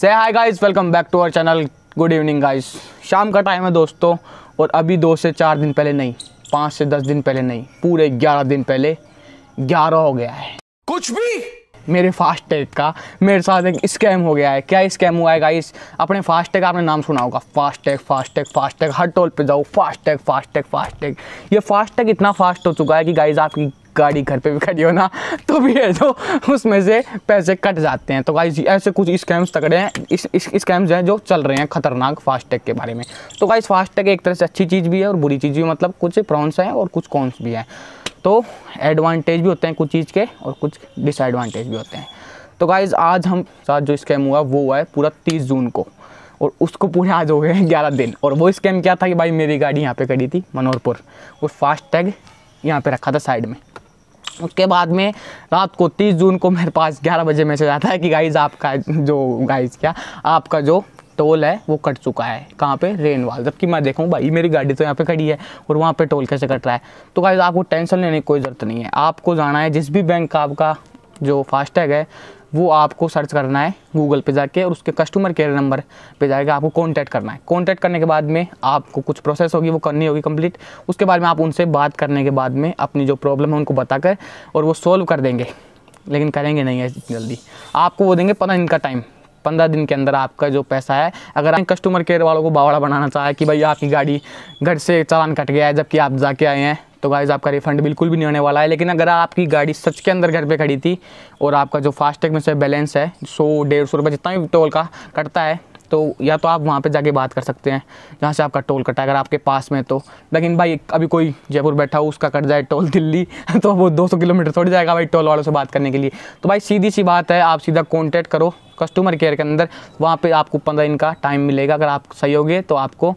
से hi guys welcome back to our channel good evening guys शाम का time है दोस्तों और अभी दो से चार दिन पहले नहीं पाँच से दस दिन पहले नहीं पूरे ग्यारह दिन पहले ग्यारह हो गया है कुछ भी मेरे फास्टैग का मेरे साथ एक स्कैम हो गया है क्या स्कैम हुआ है गाइस अपने फास्टैग आपने नाम सुना होगा फास्टैग फास्टैग फास्टैग हर टोल पे जाओ फास्टैग फास्टैग फास्टैग ये फास्टैग इतना फास्ट हो चुका है कि गाइस आपकी गाड़ी घर पे भी खड़ी हो ना तो भी है तो उसमें से पैसे कट जाते हैं तो गाइज ऐसे कुछ स्कैम्स तकड़े हैं इस स्कैम्स हैं जो चल रहे हैं खतरनाक फास्टैग के बारे में तो गाइज फास्टैग एक तरह से अच्छी चीज़ भी है और बुरी चीज़ भी मतलब कुछ प्रॉन्स हैं और कुछ कॉन्स भी हैं तो एडवांटेज भी होते हैं कुछ चीज़ के और कुछ डिसएडवांटेज भी होते हैं तो गाइज आज हम साथ जो स्कैम हुआ वो हुआ है पूरा तीस जून को और उसको पूरे आज हो गए हैं ग्यारह दिन और वो स्कैम क्या था कि भाई मेरी गाड़ी यहाँ पे खड़ी थी मनोहरपुर और फास्ट टैग यहाँ पे रखा था साइड में उसके बाद में रात को 30 जून को मेरे पास 11 बजे मैसेज आता है कि गाइज आपका जो गाइज क्या आपका जो टोल है वो कट चुका है कहाँ पे रेनवाल जबकि मैं देखूँ भाई मेरी गाड़ी तो यहाँ पे खड़ी है और वहाँ पे टोल कैसे कट रहा है तो गाइज आपको टेंशन लेने की कोई ज़रूरत नहीं है आपको जाना है जिस भी बैंक का आपका जो फास्टैग है वो आपको सर्च करना है गूगल पे जाके और उसके कस्टमर केयर नंबर पे जाएगा आपको कॉन्टैक्ट करना है कॉन्टैक्ट करने के बाद में आपको कुछ प्रोसेस होगी वो करनी होगी कंप्लीट उसके बाद में आप उनसे बात करने के बाद में अपनी जो प्रॉब्लम है उनको बताकर और वो सॉल्व कर देंगे लेकिन करेंगे नहीं है जल्दी आपको वो देंगे पंद्रह दिन का टाइम पंद्रह दिन के अंदर आपका जो पैसा है अगर आप कस्टमर केयर वालों को बावड़ा बनाना चाहें कि भाई आपकी गाड़ी घर से चालान कट गया है जबकि आप जाके आए हैं तो गाइज़ आपका रिफंड बिल्कुल भी नहीं होने वाला है लेकिन अगर आपकी गाड़ी सच के अंदर घर पे खड़ी थी और आपका जो फास्टैग में से बैलेंस है सौ डेढ़ सौ रुपये जितना भी टोल का कटता है तो या तो आप वहाँ पे जाके बात कर सकते हैं जहाँ से आपका टोल कटा है अगर आपके पास में तो लेकिन भाई अभी कोई जयपुर बैठा हो उसका कट जाए टोल दिल्ली तो वो दो किलोमीटर थोड़ी जाएगा भाई टोल वालों से बात करने के लिए तो भाई सीधी सी बात है आप सीधा कॉन्टैक्ट करो कस्टमर केयर के अंदर वहाँ पर आपको पंद्रह दिन का टाइम मिलेगा अगर आप सही होगे तो आपको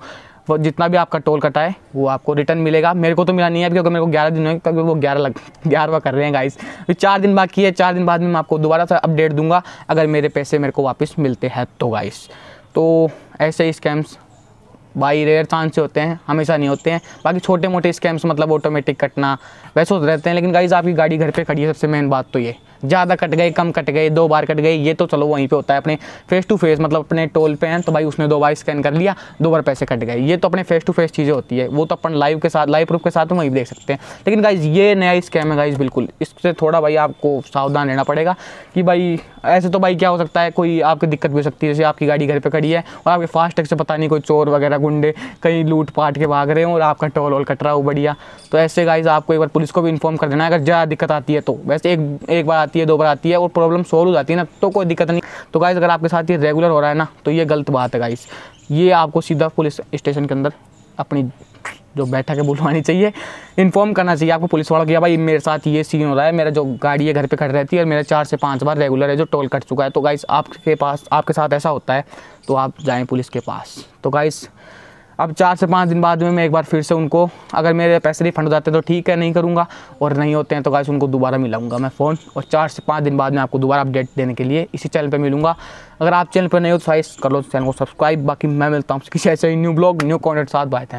वो जितना भी आपका टोल कटा है वो आपको रिटर्न मिलेगा मेरे को तो मिला नहीं है क्योंकि मेरे को ग्यारह दिन होगा क्योंकि वो ग्यारह लग ग्यारहवा कर रहे हैं गाइस तो चार दिन बाकी है चार दिन बाद में मैं आपको दोबारा से अपडेट दूंगा अगर मेरे पैसे मेरे को वापस मिलते हैं तो गाइस तो ऐसे ही स्कैम्स बाई रेयर चांस से होते हैं हमेशा नहीं होते हैं बाकी छोटे मोटे स्कैम्स मतलब ऑटोमेटिक कटना वैसे होते रहते हैं लेकिन गाइज आपकी गाड़ी घर पे खड़ी है सबसे मेन बात तो ये ज़्यादा कट गए कम कट गए दो बार कट गए ये तो चलो वहीं पे होता है अपने फेस टू फेस मतलब अपने टोल पे हैं तो भाई उसने दो बार स्कैन कर लिया दो बार पैसे कट गए ये तो अपने फेस टू फेस चीज़ें होती है वो तो अपन लाइव के साथ लाइव प्रूफ के साथ वहीं देख सकते हैं लेकिन गाइज ये नया स्कैम है गाइज बिल्कुल इससे थोड़ा भाई आपको सावधान रहना पड़ेगा कि भाई ऐसे तो भाई क्या हो सकता है कोई आपकी दिक्कत भी हो सकती है जैसे आपकी गाड़ी घर पर खड़ी है और आपके फास्ट टैग से पता नहीं कोई चोर वगैरह गुंडे कहीं लूटपाट के भाग रहे हो और आपका टोल वोल कट रहा हो बढ़िया तो ऐसे गाइज आपको एक बार पुलिस को भी इन्फॉर्म कर देना अगर ज़्यादा दिक्कत आती है तो वैसे एक एक बार आती है दो बार आती है और प्रॉब्लम सॉल्व हो जाती है ना तो कोई दिक्कत नहीं तो गाइज़ अगर आपके साथ ये रेगुलर हो रहा है ना तो ये गलत बात है गाइज़ ये आपको सीधा पुलिस स्टेशन के अंदर अपनी जो बैठा के बुलवानी चाहिए इन्फॉर्म करना चाहिए आपको पुलिस वाला किया भाई मेरे साथ ये सीन हो रहा है मेरा जो गाड़ी है घर पे खड़ी रहती है और मेरा चार से पाँच बार रेगुलर है जो टोल कट चुका है तो गाइस आपके पास आपके साथ ऐसा होता है तो आप जाएँ पुलिस के पास तो गाइस अब चार से पाँच दिन बाद में मैं एक बार फिर से उनको अगर मेरे पैसे रिफंड हो जाते हैं तो ठीक है नहीं करूँगा और नहीं होते हैं तो गाइस उनको दोबारा मिलाऊंगा मैं फ़ोन और चार से पाँच दिन बाद में आपको दोबारा अपडेट देने के लिए इसी चैनल पे मिलूंगा अगर आप चैनल पर नहीं हो तो साइस कर लो चैनल को सब्सक्राइब बाकी मैं मिलता हूँ किसी ऐसे न्यू ब्लॉग न्यू कॉन्टेंट साथ बाय हैं